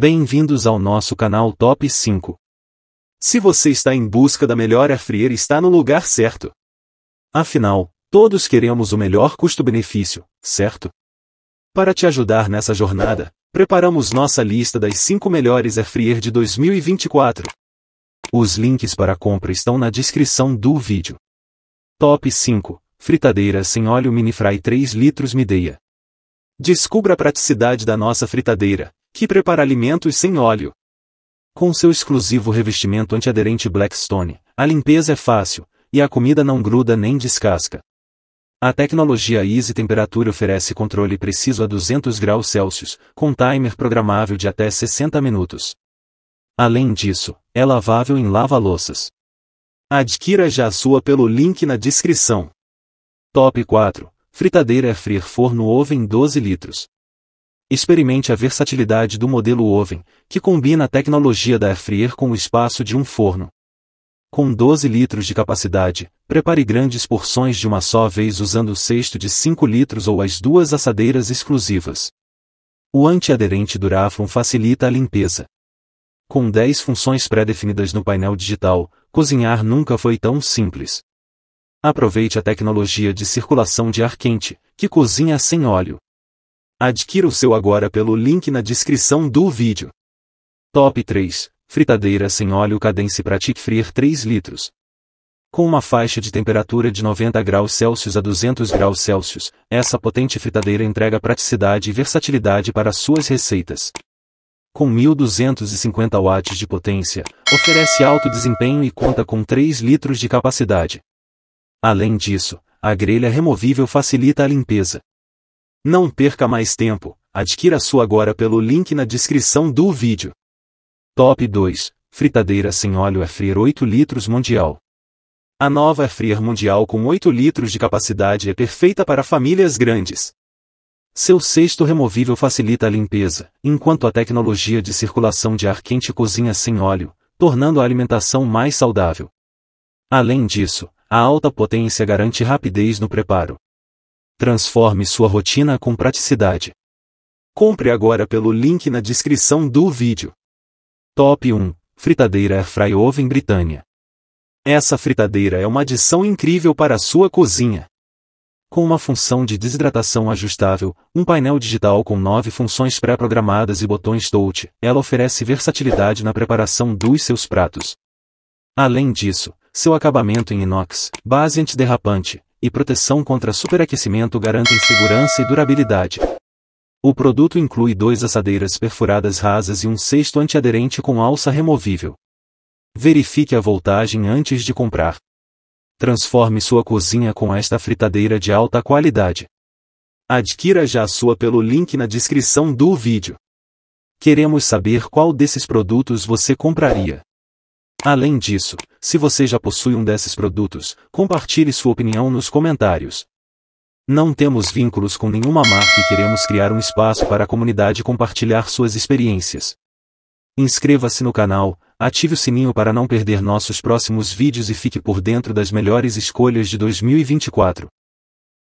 Bem-vindos ao nosso canal Top 5. Se você está em busca da melhor air fryer está no lugar certo. Afinal, todos queremos o melhor custo-benefício, certo? Para te ajudar nessa jornada, preparamos nossa lista das 5 melhores air fryer de 2024. Os links para compra estão na descrição do vídeo. Top 5. Fritadeira sem óleo mini fry 3 litros Mideia. Descubra a praticidade da nossa fritadeira, que prepara alimentos sem óleo. Com seu exclusivo revestimento antiaderente Blackstone, a limpeza é fácil, e a comida não gruda nem descasca. A tecnologia Easy Temperatura oferece controle preciso a 200 graus Celsius, com timer programável de até 60 minutos. Além disso, é lavável em lava-louças. Adquira já a sua pelo link na descrição. Top 4. Fritadeira Air Fryer Forno Oven 12 litros. Experimente a versatilidade do modelo Oven, que combina a tecnologia da Airfryer com o espaço de um forno. Com 12 litros de capacidade, prepare grandes porções de uma só vez usando o cesto de 5 litros ou as duas assadeiras exclusivas. O antiaderente Durafon facilita a limpeza. Com 10 funções pré-definidas no painel digital, cozinhar nunca foi tão simples. Aproveite a tecnologia de circulação de ar quente, que cozinha sem óleo. Adquira o seu agora pelo link na descrição do vídeo. Top 3. Fritadeira sem óleo Cadence Pratic Frier 3 litros. Com uma faixa de temperatura de 90 graus Celsius a 200 graus Celsius, essa potente fritadeira entrega praticidade e versatilidade para suas receitas. Com 1250 watts de potência, oferece alto desempenho e conta com 3 litros de capacidade. Além disso, a grelha removível facilita a limpeza. Não perca mais tempo, adquira sua agora pelo link na descrição do vídeo. Top 2. Fritadeira sem óleo Air é 8 litros mundial. A nova Air é mundial com 8 litros de capacidade é perfeita para famílias grandes. Seu cesto removível facilita a limpeza, enquanto a tecnologia de circulação de ar quente cozinha sem óleo, tornando a alimentação mais saudável. Além disso, a alta potência garante rapidez no preparo, Transforme sua rotina com praticidade. Compre agora pelo link na descrição do vídeo. Top 1 Fritadeira Fry Oven Britânia. Essa fritadeira é uma adição incrível para a sua cozinha. Com uma função de desidratação ajustável, um painel digital com nove funções pré-programadas e botões touch, ela oferece versatilidade na preparação dos seus pratos. Além disso, seu acabamento em inox, base antiderrapante, e proteção contra superaquecimento garantem segurança e durabilidade. O produto inclui duas assadeiras perfuradas rasas e um cesto antiaderente com alça removível. Verifique a voltagem antes de comprar. Transforme sua cozinha com esta fritadeira de alta qualidade. Adquira já a sua pelo link na descrição do vídeo. Queremos saber qual desses produtos você compraria. Além disso, se você já possui um desses produtos, compartilhe sua opinião nos comentários. Não temos vínculos com nenhuma marca e queremos criar um espaço para a comunidade compartilhar suas experiências. Inscreva-se no canal, ative o sininho para não perder nossos próximos vídeos e fique por dentro das melhores escolhas de 2024.